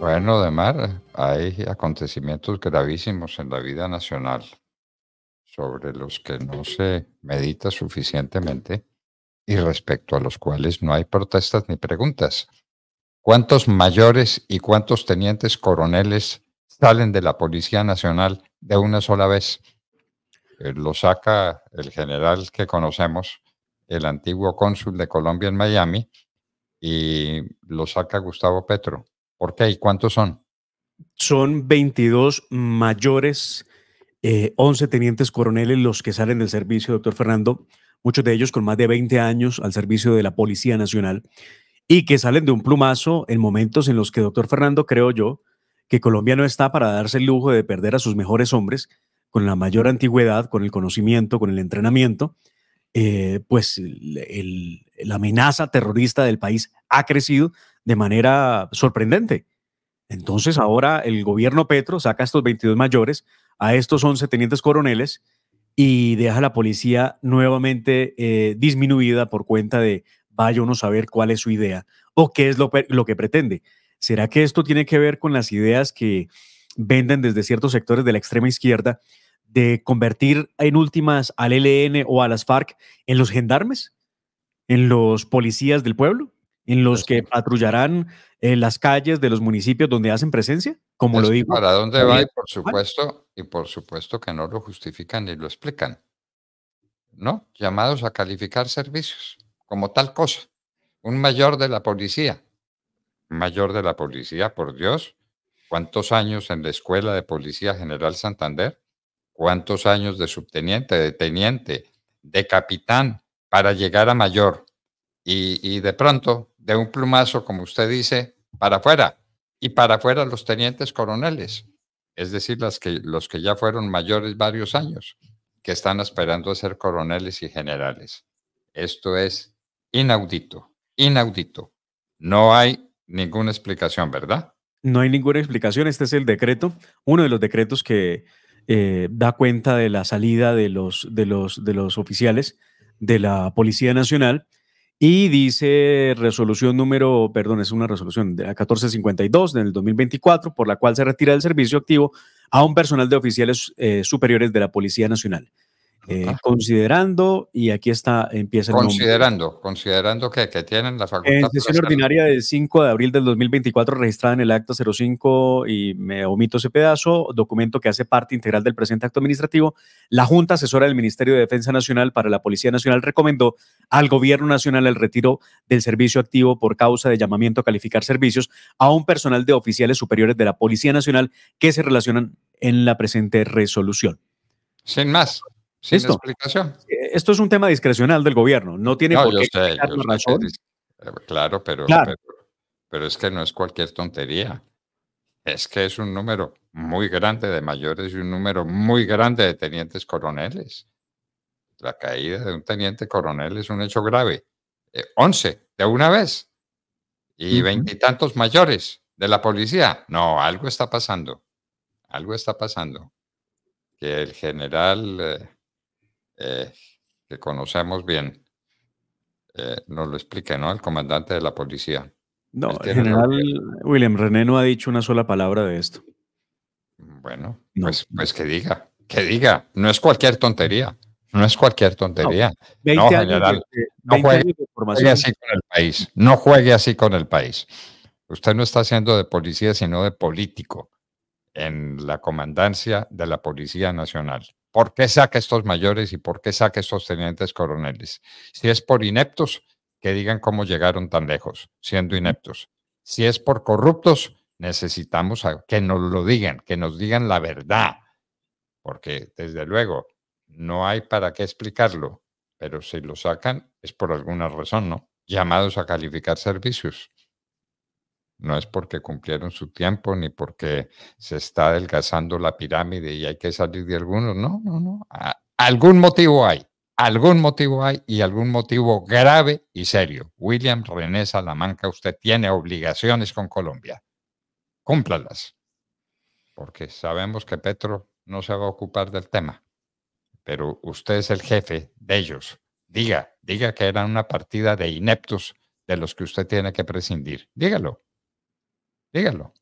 Bueno, además, hay acontecimientos gravísimos en la vida nacional sobre los que no se medita suficientemente y respecto a los cuales no hay protestas ni preguntas. ¿Cuántos mayores y cuántos tenientes coroneles salen de la Policía Nacional de una sola vez? Eh, lo saca el general que conocemos, el antiguo cónsul de Colombia en Miami, y lo saca Gustavo Petro. ¿Por qué? ¿Y cuántos son? Son 22 mayores, 11 eh, tenientes coroneles los que salen del servicio, doctor Fernando, muchos de ellos con más de 20 años al servicio de la Policía Nacional y que salen de un plumazo en momentos en los que, doctor Fernando, creo yo, que Colombia no está para darse el lujo de perder a sus mejores hombres con la mayor antigüedad, con el conocimiento, con el entrenamiento, eh, pues la amenaza terrorista del país ha crecido de manera sorprendente. Entonces ahora el gobierno Petro saca a estos 22 mayores, a estos 11 tenientes coroneles y deja a la policía nuevamente eh, disminuida por cuenta de vaya uno a saber cuál es su idea o qué es lo que pretende. ¿Será que esto tiene que ver con las ideas que venden desde ciertos sectores de la extrema izquierda de convertir en últimas al ELN o a las FARC en los gendarmes, en los policías del pueblo, en los que patrullarán en eh, las calles de los municipios donde hacen presencia, como lo digo. ¿Para dónde va? Y por supuesto, y por supuesto que no lo justifican ni lo explican. ¿No? Llamados a calificar servicios como tal cosa. Un mayor de la policía. mayor de la policía, por Dios. ¿Cuántos años en la Escuela de Policía General Santander? cuántos años de subteniente, de teniente, de capitán para llegar a mayor. Y, de pronto, de un plumazo, como usted dice, para afuera. Y para afuera los tenientes coroneles, es decir, las que, los que ya fueron mayores varios años, que están esperando a ser coroneles y generales. Esto es inaudito, inaudito. No hay ninguna explicación, ¿verdad? No hay ninguna explicación. Este es el decreto, uno de los decretos que eh, da cuenta de la salida de los, de, los, de los oficiales de la Policía Nacional y dice resolución número, perdón, es una resolución de la 1452 del 2024, por la cual se retira del servicio activo a un personal de oficiales eh, superiores de la Policía Nacional. Eh, considerando, y aquí está, empieza el Considerando, considerando que, tienen la facultad. En eh, sesión ordinaria del 5 de abril del 2024, registrada en el acta 05, y me omito ese pedazo, documento que hace parte integral del presente acto administrativo, la Junta Asesora del Ministerio de Defensa Nacional para la Policía Nacional recomendó al Gobierno Nacional el retiro del servicio activo por causa de llamamiento a calificar servicios a un personal de oficiales superiores de la Policía Nacional que se relacionan en la presente resolución. Sin más. Esto es un tema discrecional del gobierno. No tiene por eh, claro, pero, Pero, es que no es cualquier tontería. Es que es un número muy grande de mayores y un número muy grande de tenientes coroneles. La caída de un teniente coronel es un hecho grave. Eh, once de una vez y veintitantos mayores de la policía. No, algo está pasando. Algo está pasando. Que el general eh, eh, que conocemos bien, eh, nos lo explique, ¿no? El comandante de la policía. No, el general William René no ha dicho una sola palabra de esto. Bueno, pues, pues, que diga, que diga. No es cualquier tontería. No es cualquier tontería. No, general. no así con el país. No juegue así con el país. Usted no está haciendo de policía, sino de político en la comandancia de la Policía Nacional. ¿Por qué saca estos mayores y por qué saca estos tenientes coroneles? Si es por ineptos, que digan cómo llegaron tan lejos, siendo ineptos. Si es por corruptos, necesitamos que nos lo digan, que nos digan la verdad, porque desde luego no hay para qué explicarlo, pero si lo sacan es por alguna razón, ¿no? Llamados a calificar servicios. No es porque cumplieron su tiempo ni porque se está adelgazando la pirámide y hay que salir de algunos. No, no, no. algún motivo hay. Algún motivo hay y algún motivo grave y serio. William René Salamanca, usted tiene obligaciones con Colombia. Cúmplalas. Porque sabemos que Petro no se va a ocupar del tema. Pero usted es el jefe de ellos. Diga, diga que era una partida de ineptos de los que usted tiene que prescindir. Dígalo. Díganlo.